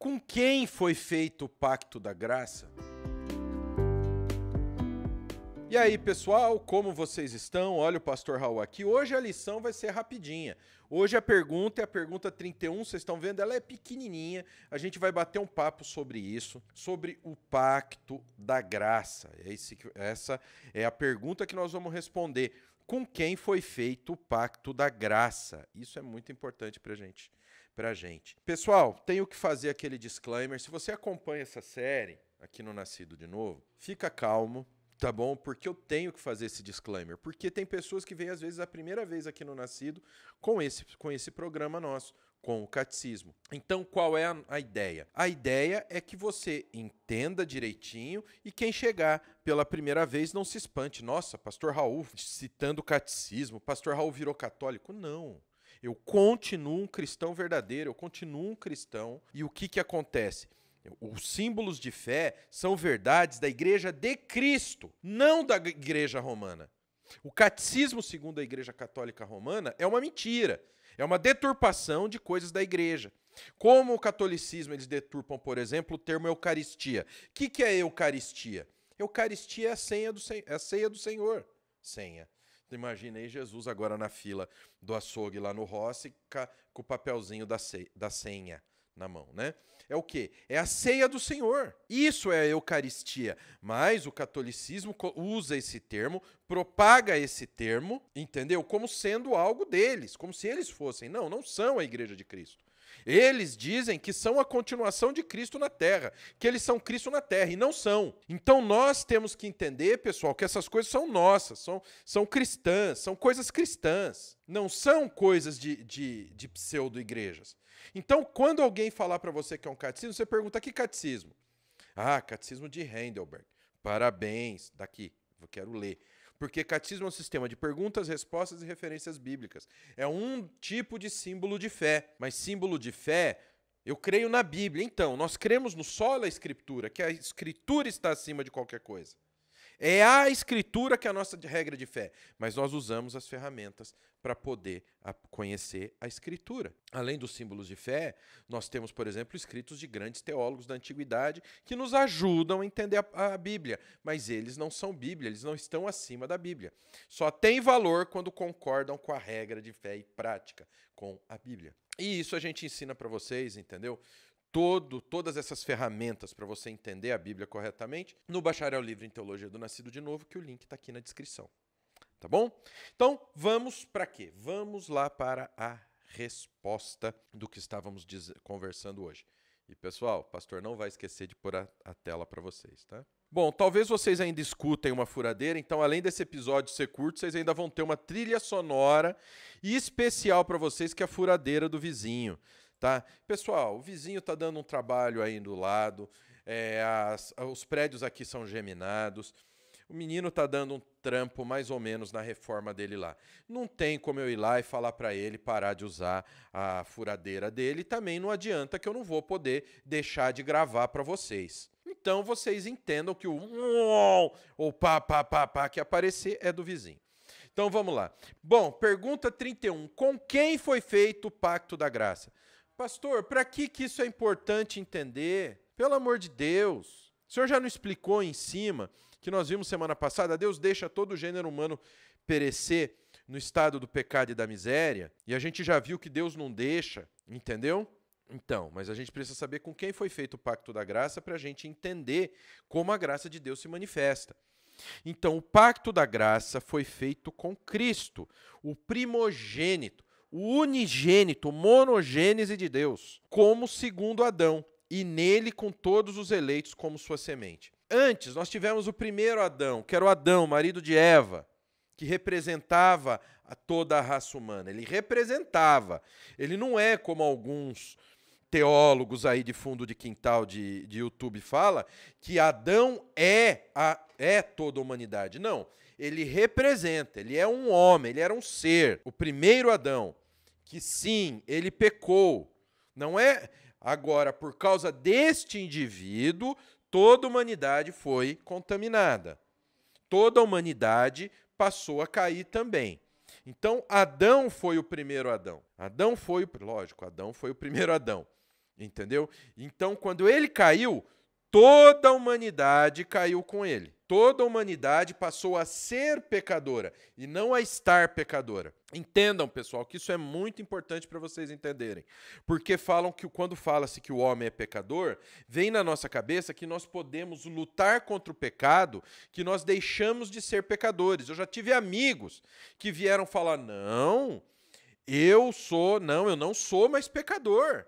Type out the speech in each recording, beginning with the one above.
com quem foi feito o pacto da graça? E aí, pessoal, como vocês estão? Olha o pastor Raul aqui. Hoje a lição vai ser rapidinha. Hoje a pergunta é a pergunta 31, vocês estão vendo, ela é pequenininha. A gente vai bater um papo sobre isso, sobre o pacto da graça. Esse, essa é a pergunta que nós vamos responder. Com quem foi feito o pacto da graça? Isso é muito importante para a gente pra gente. Pessoal, tenho que fazer aquele disclaimer. Se você acompanha essa série aqui no Nascido de Novo, fica calmo, tá bom? Porque eu tenho que fazer esse disclaimer. Porque tem pessoas que vêm, às vezes, a primeira vez aqui no Nascido com esse, com esse programa nosso, com o catecismo. Então, qual é a, a ideia? A ideia é que você entenda direitinho e quem chegar pela primeira vez não se espante. Nossa, pastor Raul citando o catecismo, pastor Raul virou católico. Não. Eu continuo um cristão verdadeiro, eu continuo um cristão. E o que, que acontece? Os símbolos de fé são verdades da igreja de Cristo, não da igreja romana. O catecismo, segundo a igreja católica romana, é uma mentira, é uma deturpação de coisas da igreja. Como o catolicismo, eles deturpam, por exemplo, o termo Eucaristia. O que, que é Eucaristia? Eucaristia é a, senha do, é a ceia do Senhor. Senha. Imaginei Jesus agora na fila do açougue lá no Rossi com o papelzinho da, da senha na mão, né? É o que? É a ceia do Senhor. Isso é a Eucaristia. Mas o catolicismo usa esse termo, propaga esse termo, entendeu? Como sendo algo deles, como se eles fossem. Não, não são a Igreja de Cristo. Eles dizem que são a continuação de Cristo na terra, que eles são Cristo na terra, e não são. Então nós temos que entender, pessoal, que essas coisas são nossas, são, são cristãs, são coisas cristãs, não são coisas de, de, de pseudo-igrejas. Então, quando alguém falar para você que é um catecismo, você pergunta: que catecismo? Ah, catecismo de Heidelberg. Parabéns, daqui, eu quero ler. Porque catismo é um sistema de perguntas, respostas e referências bíblicas. É um tipo de símbolo de fé. Mas símbolo de fé eu creio na Bíblia. Então, nós cremos no solo a Escritura, que a Escritura está acima de qualquer coisa. É a escritura que é a nossa regra de fé, mas nós usamos as ferramentas para poder conhecer a escritura. Além dos símbolos de fé, nós temos, por exemplo, escritos de grandes teólogos da antiguidade que nos ajudam a entender a, a Bíblia, mas eles não são Bíblia, eles não estão acima da Bíblia. Só tem valor quando concordam com a regra de fé e prática com a Bíblia. E isso a gente ensina para vocês, entendeu? todo, todas essas ferramentas para você entender a Bíblia corretamente no Bacharel Livre em Teologia do Nascido de Novo, que o link está aqui na descrição. Tá bom? Então, vamos para quê? Vamos lá para a resposta do que estávamos conversando hoje. E pessoal, pastor não vai esquecer de pôr a, a tela para vocês, tá? Bom, talvez vocês ainda escutem uma furadeira, então além desse episódio ser curto, vocês ainda vão ter uma trilha sonora e especial para vocês que é a furadeira do vizinho tá? Pessoal, o vizinho tá dando um trabalho aí do lado, é, as, os prédios aqui são geminados, o menino tá dando um trampo mais ou menos na reforma dele lá. Não tem como eu ir lá e falar para ele parar de usar a furadeira dele, também não adianta que eu não vou poder deixar de gravar para vocês. Então vocês entendam que o ou pá pá pá pá que aparecer é do vizinho. Então vamos lá. Bom, pergunta 31. Com quem foi feito o pacto da graça? Pastor, para que, que isso é importante entender? Pelo amor de Deus. O senhor já não explicou em cima que nós vimos semana passada? Deus deixa todo o gênero humano perecer no estado do pecado e da miséria, e a gente já viu que Deus não deixa, entendeu? Então, mas a gente precisa saber com quem foi feito o pacto da graça para a gente entender como a graça de Deus se manifesta. Então, o pacto da graça foi feito com Cristo, o primogênito o unigênito, monogênese de Deus, como segundo Adão, e nele com todos os eleitos como sua semente. Antes, nós tivemos o primeiro Adão, que era o Adão, marido de Eva, que representava a toda a raça humana. Ele representava. Ele não é como alguns teólogos aí de fundo de quintal de, de YouTube fala que Adão é a é toda a humanidade. Não, ele representa, ele é um homem, ele era um ser, o primeiro Adão que sim, ele pecou. Não é agora por causa deste indivíduo toda a humanidade foi contaminada. Toda a humanidade passou a cair também. Então Adão foi o primeiro Adão. Adão foi, lógico, Adão foi o primeiro Adão. Entendeu? Então quando ele caiu, toda a humanidade caiu com ele. Toda a humanidade passou a ser pecadora e não a estar pecadora. Entendam, pessoal, que isso é muito importante para vocês entenderem. Porque falam que quando fala-se que o homem é pecador, vem na nossa cabeça que nós podemos lutar contra o pecado, que nós deixamos de ser pecadores. Eu já tive amigos que vieram falar: "Não, eu sou, não, eu não sou mais pecador.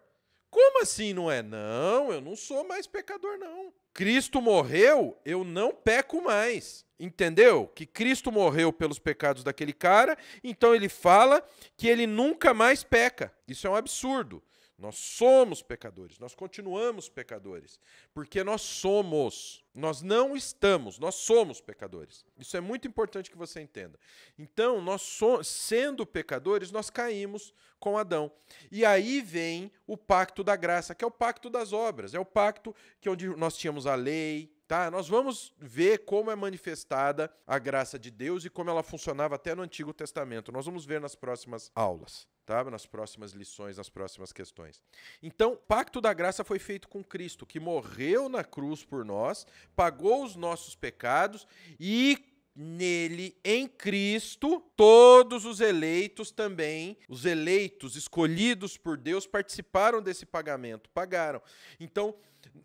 Como assim não é? Não, eu não sou mais pecador, não. Cristo morreu, eu não peco mais. Entendeu? Que Cristo morreu pelos pecados daquele cara, então ele fala que ele nunca mais peca. Isso é um absurdo. Nós somos pecadores, nós continuamos pecadores, porque nós somos, nós não estamos, nós somos pecadores. Isso é muito importante que você entenda. Então, nós so sendo pecadores, nós caímos com Adão. E aí vem o pacto da graça, que é o pacto das obras, é o pacto que onde nós tínhamos a lei, tá? Nós vamos ver como é manifestada a graça de Deus e como ela funcionava até no Antigo Testamento. Nós vamos ver nas próximas aulas. Tá? Nas próximas lições, nas próximas questões. Então, o pacto da graça foi feito com Cristo, que morreu na cruz por nós, pagou os nossos pecados e nele, em Cristo, todos os eleitos também, os eleitos escolhidos por Deus, participaram desse pagamento, pagaram. Então,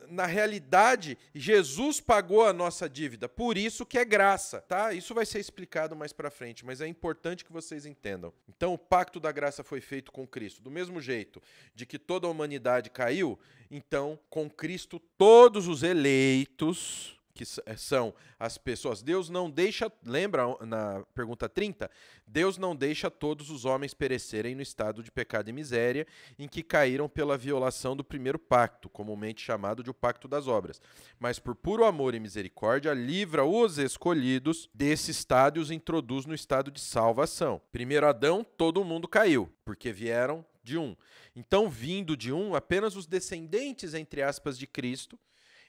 na realidade, Jesus pagou a nossa dívida, por isso que é graça, tá? Isso vai ser explicado mais para frente, mas é importante que vocês entendam. Então, o pacto da graça foi feito com Cristo, do mesmo jeito de que toda a humanidade caiu, então com Cristo todos os eleitos que eh, são as pessoas. Deus não deixa, lembra na pergunta 30? Deus não deixa todos os homens perecerem no estado de pecado e miséria em que caíram pela violação do primeiro pacto, comumente chamado de o pacto das obras, mas por puro amor e misericórdia livra os escolhidos desse estado e os introduz no estado de salvação. Primeiro Adão, todo mundo caiu, porque vieram de um. Então, vindo de um, apenas os descendentes, entre aspas, de Cristo,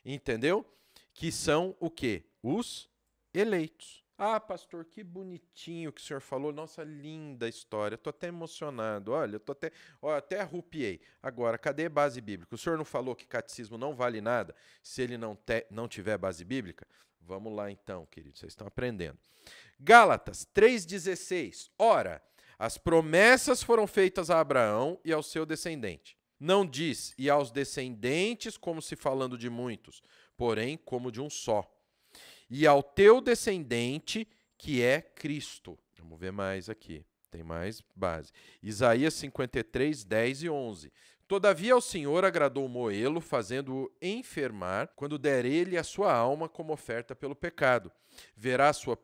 entendeu? que são o quê? Os eleitos. Ah, pastor, que bonitinho que o senhor falou. Nossa, linda história. Estou até emocionado. Olha, eu tô até, ó, até arrupiei. Agora, cadê base bíblica? O senhor não falou que catecismo não vale nada se ele não, te, não tiver base bíblica? Vamos lá então, querido, vocês estão aprendendo. Gálatas 3:16. Ora, as promessas foram feitas a Abraão e ao seu descendente. Não diz e aos descendentes como se falando de muitos, porém como de um só. E ao teu descendente, que é Cristo. Vamos ver mais aqui. Tem mais base. Isaías 53, 10 e 11. Todavia ao Senhor agradou Moelo, fazendo-o enfermar, quando der ele a sua alma como oferta pelo pecado. Verá sua,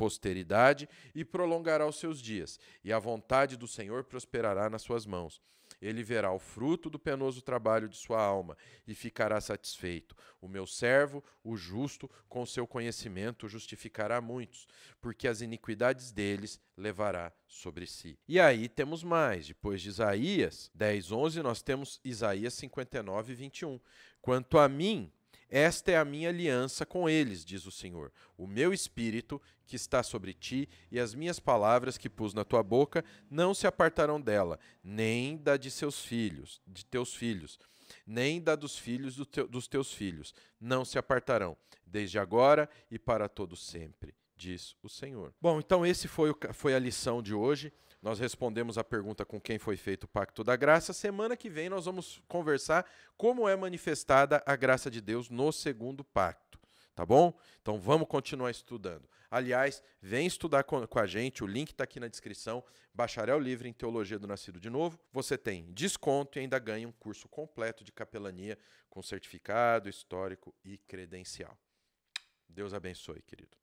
posteridade e prolongará os seus dias, e a vontade do Senhor prosperará nas suas mãos. Ele verá o fruto do penoso trabalho de sua alma e ficará satisfeito. O meu servo, o justo, com seu conhecimento justificará muitos, porque as iniquidades deles levará sobre si. E aí temos mais, depois de Isaías 10, 11, nós temos Isaías 59, 21. Quanto a mim, esta é a minha aliança com eles, diz o Senhor. O meu espírito que está sobre ti e as minhas palavras que pus na tua boca não se apartarão dela, nem da de seus filhos, de teus filhos, nem da dos filhos do teu, dos teus filhos, não se apartarão, desde agora e para todo sempre, diz o Senhor. Bom, então esse foi, o, foi a lição de hoje. Nós respondemos a pergunta com quem foi feito o Pacto da Graça. Semana que vem nós vamos conversar como é manifestada a graça de Deus no segundo pacto. Tá bom? Então vamos continuar estudando. Aliás, vem estudar com, com a gente, o link está aqui na descrição. Bacharel Livre em Teologia do Nascido de Novo. Você tem desconto e ainda ganha um curso completo de capelania com certificado histórico e credencial. Deus abençoe, querido.